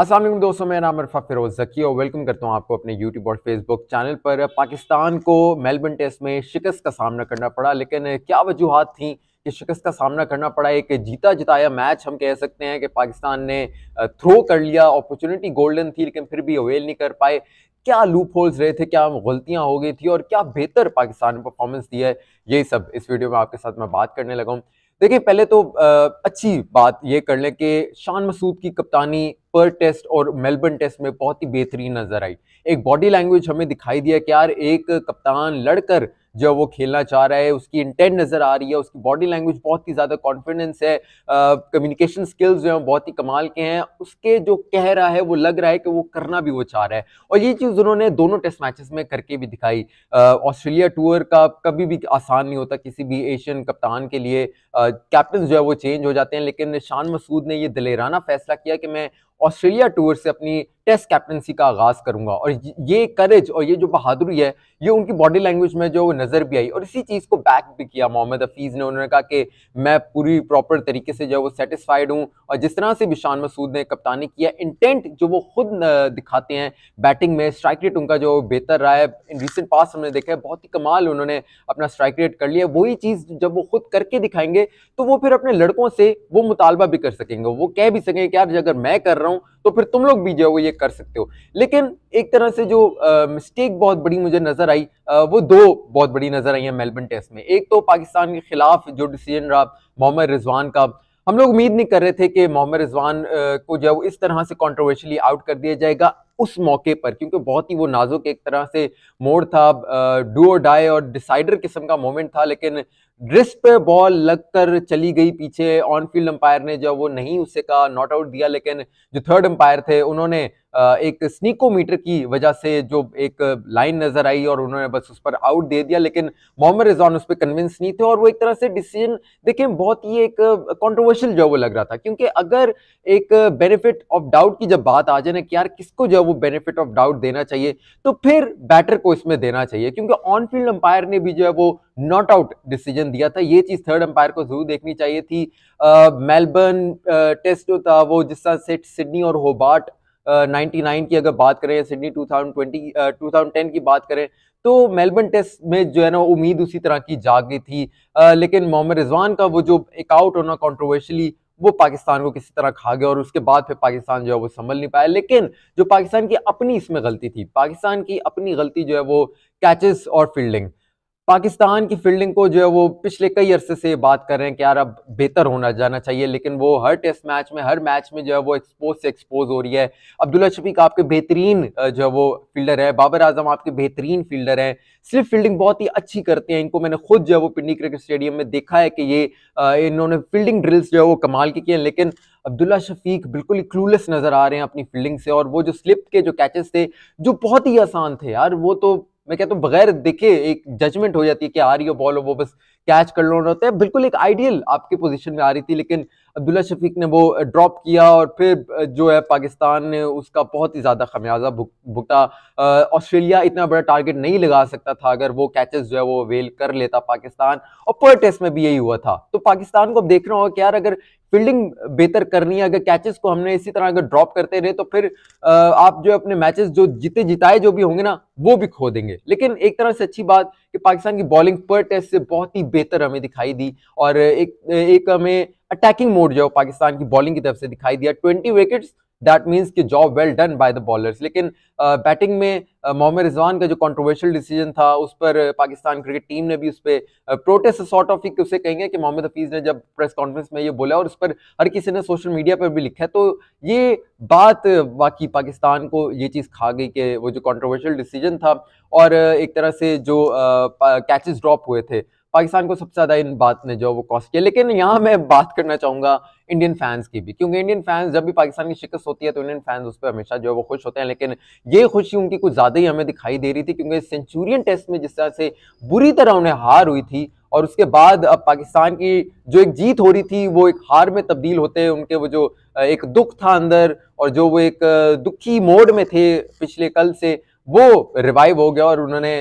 असलम दोस्तों मैं नाम अरफा फिरोज जकी और वेलकम करता हूँ आपको अपने यूट्यूब और फेसबुक चैनल पर पाकिस्तान को मेलबर्न टेस्ट में शिकस्त का सामना करना पड़ा लेकिन क्या वजूहत थी कि शिकस्त का सामना करना पड़ा एक जीता जिताया मैच हम कह सकते हैं कि पाकिस्तान ने थ्रो कर लिया अपॉर्चुनिटी गोल्डन थी लेकिन फिर भी अवेल नहीं कर पाए क्या लूप होल्स रहे थे क्या गलतियां हो गई थी और क्या बेहतर पाकिस्तान ने परफॉर्मेंस दिया है यही सब इस वीडियो में आपके साथ मैं बात करने लगा हूँ देखिए पहले तो अच्छी बात ये कर लें कि शान मसूद की कप्तानी पर टेस्ट और मेलबर्न टेस्ट में बहुत ही बेहतरीन नज़र आई एक बॉडी लैंग्वेज हमें दिखाई दिया कि यार एक कप्तान लड़कर जो वो खेलना चाह रहा है उसकी इंटेंट नज़र आ रही है उसकी बॉडी लैंग्वेज बहुत ही ज़्यादा कॉन्फिडेंस है कम्युनिकेशन स्किल्स जो हैं बहुत ही कमाल के हैं उसके जो कह रहा है वो लग रहा है कि वो करना भी वो चाह रहा है और ये चीज़ उन्होंने दोनों टेस्ट मैचेस में करके भी दिखाई ऑस्ट्रेलिया टूर का कभी भी आसान नहीं होता किसी भी एशियन कप्तान के लिए कैप्टन जो है वो चेंज हो जाते हैं लेकिन शान मसूद ने ये दलेराना फैसला किया कि मैं ऑस्ट्रेलिया टूर से अपनी टेस्ट कैप्टनसी का आगाज करूंगा और ये करेज और ये जो बहादुरी है ये उनकी बॉडी लैंग्वेज में जो नज़र भी आई और इसी चीज़ को बैक भी किया मोहम्मद हफीज़ ने उन्होंने कहा कि मैं पूरी प्रॉपर तरीके से जो है वो सेटिस्फाइड हूँ और जिस तरह से बिशान मसूद ने कप्तानी किया इंटेंट जो वो खुद दिखाते हैं बैटिंग में स्ट्राइक रेट उनका जो बेहतर रहा है इन रिसेंट पास हमने देखा है बहुत ही कमाल उन्होंने अपना स्ट्राइक रेट कर लिया वही चीज़ जब वो खुद करके दिखाएंगे तो वो फिर अपने लड़कों से वो मुतालबा भी कर सकेंगे वो कह भी सकेंगे कि यार अगर मैं कर रहा हूँ तो फिर तुम लोग भी जो है वो ये ये कर सकते हो लेकिन एक तरह से जो मिस्टेक बहुत बड़ी मुझे नज़र आई वो दो बहुत बड़ी नज़र आई है मेलबर्न टेस्ट में एक तो पाकिस्तान के खिलाफ जो डिसीजन रहा मोहम्मद रिजवान का हम लोग उम्मीद नहीं कर रहे थे कि मोहम्मद रिजवान को जब इस तरह से कॉन्ट्रोवर्शली आउट कर दिया जाएगा उस मौके पर क्योंकि बहुत ही वो नाजुक एक तरह से मोड़ था डू और डाई और डिसाइडर किस्म का मोमेंट था लेकिन रिस्ट पे बॉल लगकर चली गई पीछे ऑन फील्ड अंपायर ने जो वो नहीं उससे कहा नॉट आउट दिया लेकिन जो थर्ड अंपायर थे उन्होंने एक स्नीकोमीटर की वजह से जो एक लाइन नजर आई और उन्होंने बस उस पर आउट दे दिया लेकिन मोहम्मद रिजवान उस पर कन्विंस नहीं थे और वो एक तरह से डिसीजन देखें बहुत ही एक कॉन्ट्रोवर्शियल जो वो लग रहा था क्योंकि अगर एक बेनिफिट ऑफ डाउट की जब बात आ जाए ना कि यार किसको जो है वो बेनिफिट ऑफ डाउट देना चाहिए तो फिर बैटर को इसमें देना चाहिए क्योंकि ऑन फील्ड अंपायर ने भी जो है वो नॉट आउट डिसीजन दिया था ये चीज़ थर्ड अंपायर को जरूर देखनी चाहिए थी मेलबर्न टेस्ट जो था वो जिस तरह से सिडनी और होबार्ट नाइन्टी नाइन की अगर बात करें Sydney two thousand twenty two thousand ten की बात करें तो मेलबर्न टेस्ट में जो है ना उम्मीद उसी तरह की जाग गई थी आ, लेकिन मोहम्मद रिजवान का वो जो एक आउट होना कॉन्ट्रोवर्शली वो पाकिस्तान को किसी तरह खा गया और उसके बाद फिर पाकिस्तान जो है वो संभल नहीं पाया लेकिन जो पाकिस्तान की अपनी इसमें गलती थी पाकिस्तान की अपनी गलती जो है वो कैचेस और फील्डिंग पाकिस्तान की फील्डिंग को जो है वो पिछले कई अरसे से बात कर रहे हैं कि यार अब बेहतर होना जाना चाहिए लेकिन वो हर टेस्ट मैच में हर मैच में जो है वो एक्सपोज से एक्सपोज हो रही है अब्दुल्ला शफीक आपके बेहतरीन जो है वो फील्डर है बाबर आजम आपके बेहतरीन फील्डर हैं सिर्फ फील्डिंग बहुत ही अच्छी करते हैं इनको मैंने खुद जो है वो पिंडी क्रिकेट स्टेडियम में देखा है कि ये इन्होंने फील्डिंग ड्रिल्स जो है वो कमाल की किए हैं लेकिन अब्दुल्ला शफीक बिल्कुल ही क्लूलेस नज़र आ रहे हैं अपनी फील्डिंग से और वो जो स्लिप के जो कैचेस थे जो बहुत ही आसान थे यार वो तो मैं कहता हूँ बगैर देखे एक जजमेंट हो जाती है कि आ रही हो बॉल वो बस कैच कर लो रहते हैं बिल्कुल एक आइडियल आपके पोजीशन में आ रही थी लेकिन अब्दुल्ला शफीक ने वो ड्रॉप किया और फिर जो है पाकिस्तान ने उसका बहुत ही ज़्यादा खमियाजा भुगता ऑस्ट्रेलिया इतना बड़ा टारगेट नहीं लगा सकता था अगर वो कैचेस जो है वो अवेल कर लेता पाकिस्तान और पर टेस्ट में भी यही हुआ था तो पाकिस्तान को अब देखना होगा कि यार अगर फील्डिंग बेहतर करनी है अगर कैचेस को हमने इसी तरह अगर ड्रॉप करते रहे तो फिर आप जो अपने मैचेस जो जीते जिताए जो भी होंगे ना वो भी खो देंगे लेकिन एक तरह से अच्छी बात कि पाकिस्तान की बॉलिंग पर टेस्ट से बहुत ही बेहतर हमें दिखाई दी और एक एक हमें अटैकिंग मोड जो पाकिस्तान की बॉलिंग की तरफ से दिखाई दिया ट्वेंटी विकेट्स दैट मीन्स कि job well done by the bowlers लेकिन बैटिंग में मोहम्मद रिजवान का जो कॉन्ट्रोवर्शियल डिसीजन था उस पर पाकिस्तान क्रिकेट टीम ने भी उस पर प्रोटेस्ट सॉर्ट ऑफ ही उसे कहेंगे कि मोहम्मद हफीज़ ने जब प्रेस कॉन्फ्रेंस में ये बोला और उस पर हर किसी ने सोशल मीडिया पर भी लिखा है तो ये बात वाकई पाकिस्तान को ये चीज़ खा गई कि वो जो कॉन्ट्रोवर्शियल डिसीजन था और एक तरह से जो कैचेस ड्रॉप हुए थे पाकिस्तान को सबसे ज़्यादा इन बात ने जो वो कॉस्ट किया लेकिन यहाँ मैं बात करना चाहूँगा इंडियन फैंस की भी क्योंकि इंडियन फैंस जब भी पाकिस्तान की शिकस्त होती है तो इंडियन फैंस उस पर हमेशा जो है वो खुश होते हैं लेकिन ये खुशी उनकी कुछ ज़्यादा ही हमें दिखाई दे रही थी क्योंकि सेंचुरियन टेस्ट में जिस तरह से बुरी तरह उन्हें हार हुई थी और उसके बाद अब पाकिस्तान की जो एक जीत हो रही थी वो एक हार में तब्दील होते उनके वो जो एक दुख था अंदर और जो वो एक दुखी मोड में थे पिछले कल से वो रिवाइव हो गया और उन्होंने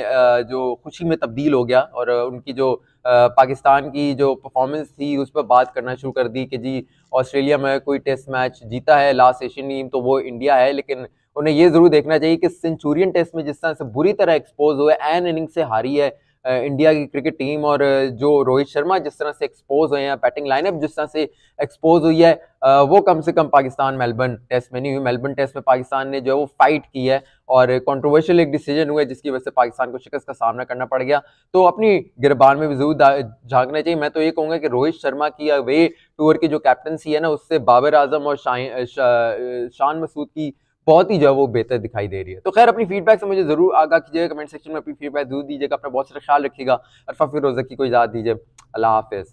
जो खुशी में तब्दील हो गया और उनकी जो पाकिस्तान की जो परफॉर्मेंस थी उस पर बात करना शुरू कर दी कि जी ऑस्ट्रेलिया में कोई टेस्ट मैच जीता है लास्ट एशियन टीम तो वो इंडिया है लेकिन उन्हें ये ज़रूर देखना चाहिए कि सेंचुरियन टेस्ट में जिस तरह से बुरी तरह एक्सपोज हुए एन इनिंग से हारी है इंडिया की क्रिकेट टीम और जो रोहित शर्मा जिस तरह से एक्सपोज हुए हैं बैटिंग लाइनअप जिस तरह से एक्सपोज हुई है वो कम से कम पाकिस्तान मेलबर्न टेस्ट में नहीं हुई मेलबर्न टेस्ट में पाकिस्तान ने जो है वो फाइट की है और कंट्रोवर्शियल एक डिसीजन हुआ है जिसकी वजह से पाकिस्तान को शिकस्त का सामना करना पड़ गया तो अपनी गिरबान में भी जरूर झांकना चाहिए मैं तो ये कहूँगा कि रोहित शर्मा की वे टूर की जो कैप्टनसी है ना उससे बाबर आजम और शाह शान मसूद की बहुत ही जो है वो बेहतर दिखाई दे रही है तो खैर अपनी फीडबैक से मुझे जरूर आगा कीजिएगा कमेंट सेक्शन में अपनी फीडबैक जरूर दीजिएगा अपना बहुत सारा ख्याल रखिएगा अरफा फिर रोजा की कोई याद दीजिए अल्लाह हाफिज़